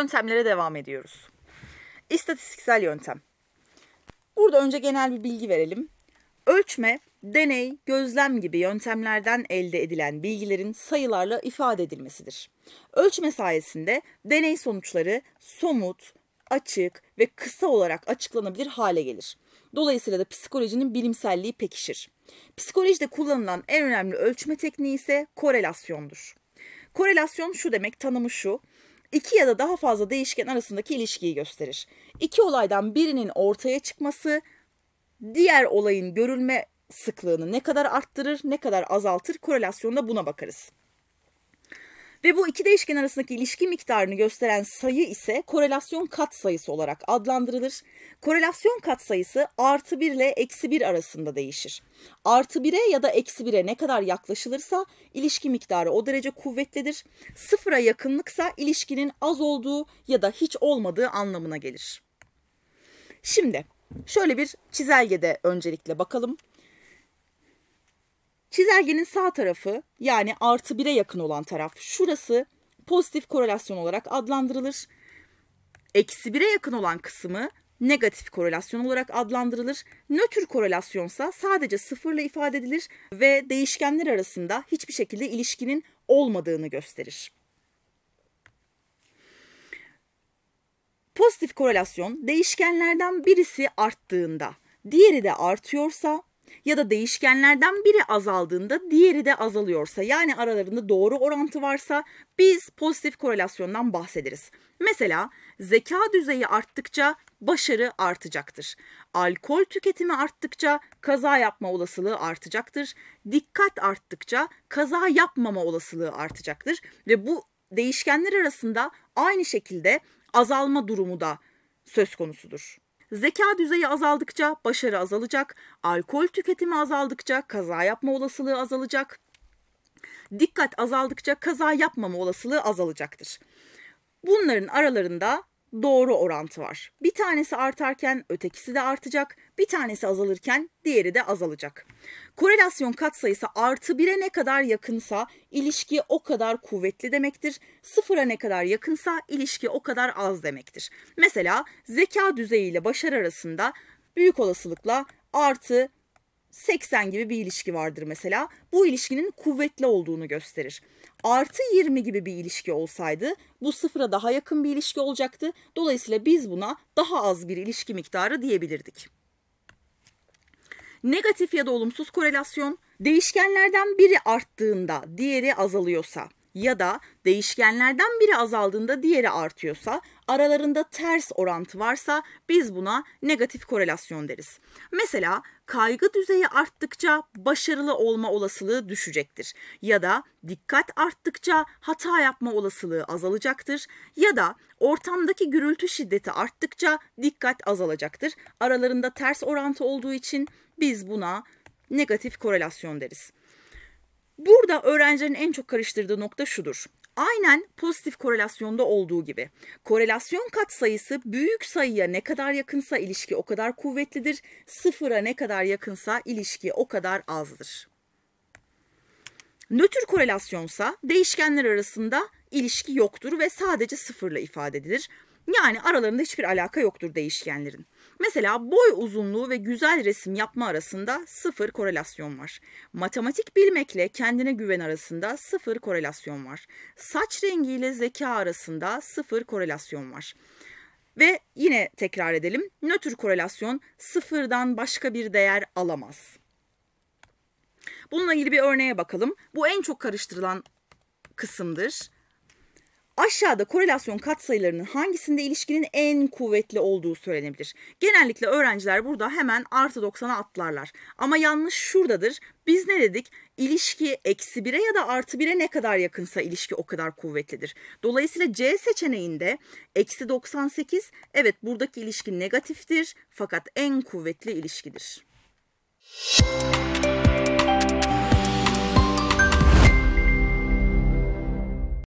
Yöntemlere devam ediyoruz. İstatistiksel yöntem. Burada önce genel bir bilgi verelim. Ölçme, deney, gözlem gibi yöntemlerden elde edilen bilgilerin sayılarla ifade edilmesidir. Ölçme sayesinde deney sonuçları somut, açık ve kısa olarak açıklanabilir hale gelir. Dolayısıyla da psikolojinin bilimselliği pekişir. Psikolojide kullanılan en önemli ölçme tekniği ise korelasyondur. Korelasyon şu demek, tanımı şu iki ya da daha fazla değişken arasındaki ilişkiyi gösterir. İki olaydan birinin ortaya çıkması diğer olayın görülme sıklığını ne kadar arttırır, ne kadar azaltır korelasyonda buna bakarız. Ve bu iki değişken arasındaki ilişki miktarını gösteren sayı ise korelasyon kat sayısı olarak adlandırılır. Korelasyon kat sayısı artı 1 ile eksi 1 arasında değişir. Artı 1'e ya da eksi 1'e ne kadar yaklaşılırsa ilişki miktarı o derece kuvvetlidir. Sıfıra yakınlıksa ilişkinin az olduğu ya da hiç olmadığı anlamına gelir. Şimdi şöyle bir çizelgede öncelikle bakalım. Çizelgenin sağ tarafı yani artı 1'e yakın olan taraf şurası pozitif korelasyon olarak adlandırılır. Eksi 1'e yakın olan kısmı negatif korelasyon olarak adlandırılır. Nötr korelasyonsa sadece sıfırla ifade edilir ve değişkenler arasında hiçbir şekilde ilişkinin olmadığını gösterir. Pozitif korelasyon değişkenlerden birisi arttığında diğeri de artıyorsa ya da değişkenlerden biri azaldığında diğeri de azalıyorsa yani aralarında doğru orantı varsa biz pozitif korelasyondan bahsederiz. Mesela zeka düzeyi arttıkça başarı artacaktır. Alkol tüketimi arttıkça kaza yapma olasılığı artacaktır. Dikkat arttıkça kaza yapmama olasılığı artacaktır ve bu değişkenler arasında aynı şekilde azalma durumu da söz konusudur. Zeka düzeyi azaldıkça başarı azalacak, alkol tüketimi azaldıkça kaza yapma olasılığı azalacak. Dikkat azaldıkça kaza yapmama olasılığı azalacaktır. Bunların aralarında doğru orantı var. Bir tanesi artarken ötekisi de artacak, bir tanesi azalırken diğeri de azalacak. Korelasyon katsayısı artı 1'e ne kadar yakınsa ilişki o kadar kuvvetli demektir. Sıfıra ne kadar yakınsa ilişki o kadar az demektir. Mesela zeka düzeyiyle başarı arasında büyük olasılıkla artı 80 gibi bir ilişki vardır mesela. Bu ilişkinin kuvvetli olduğunu gösterir. Artı 20 gibi bir ilişki olsaydı bu sıfıra daha yakın bir ilişki olacaktı. Dolayısıyla biz buna daha az bir ilişki miktarı diyebilirdik. Negatif ya da olumsuz korelasyon değişkenlerden biri arttığında diğeri azalıyorsa ya da değişkenlerden biri azaldığında diğeri artıyorsa, aralarında ters orantı varsa biz buna negatif korelasyon deriz. Mesela kaygı düzeyi arttıkça başarılı olma olasılığı düşecektir ya da dikkat arttıkça hata yapma olasılığı azalacaktır ya da ortamdaki gürültü şiddeti arttıkça dikkat azalacaktır. Aralarında ters orantı olduğu için biz buna negatif korelasyon deriz. Burada öğrencilerin en çok karıştırdığı nokta şudur. Aynen pozitif korelasyonda olduğu gibi. Korelasyon katsayısı büyük sayıya ne kadar yakınsa ilişki o kadar kuvvetlidir. Sıfıra ne kadar yakınsa ilişki o kadar azdır. Nötr korelasyonsa değişkenler arasında ilişki yoktur ve sadece sıfırla ifade edilir. Yani aralarında hiçbir alaka yoktur değişkenlerin. Mesela boy uzunluğu ve güzel resim yapma arasında sıfır korelasyon var. Matematik bilmekle kendine güven arasında sıfır korelasyon var. Saç rengiyle zeka arasında sıfır korelasyon var. Ve yine tekrar edelim. Nötr korelasyon sıfırdan başka bir değer alamaz. Bununla ilgili bir örneğe bakalım. Bu en çok karıştırılan kısımdır. Aşağıda korelasyon katsayılarının hangisinde ilişkinin en kuvvetli olduğu söylenebilir. Genellikle öğrenciler burada hemen artı 90'a atlarlar. Ama yanlış şuradadır. Biz ne dedik? İlişki eksi 1'e ya da artı 1'e ne kadar yakınsa ilişki o kadar kuvvetlidir. Dolayısıyla C seçeneğinde eksi 98 evet buradaki ilişki negatiftir fakat en kuvvetli ilişkidir. Müzik